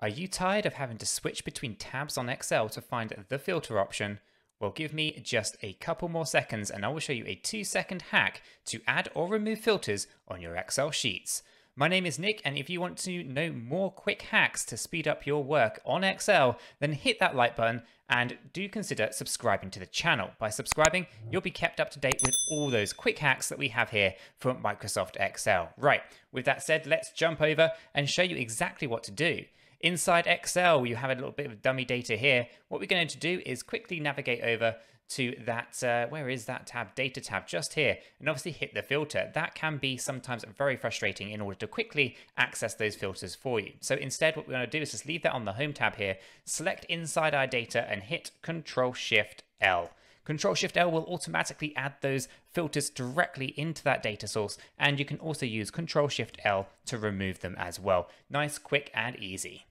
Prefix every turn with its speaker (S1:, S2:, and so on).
S1: Are you tired of having to switch between tabs on Excel to find the filter option? Well, give me just a couple more seconds and I will show you a two second hack to add or remove filters on your Excel sheets. My name is Nick, and if you want to know more quick hacks to speed up your work on Excel, then hit that like button and do consider subscribing to the channel. By subscribing, you'll be kept up to date with all those quick hacks that we have here for Microsoft Excel. Right, with that said, let's jump over and show you exactly what to do. Inside Excel, you have a little bit of dummy data here. What we're going to do is quickly navigate over to that, uh, where is that tab? Data tab, just here, and obviously hit the filter. That can be sometimes very frustrating in order to quickly access those filters for you. So instead, what we're gonna do is just leave that on the home tab here, select inside our data and hit Control Shift L. Control Shift L will automatically add those filters directly into that data source, and you can also use Control Shift L to remove them as well. Nice, quick, and easy.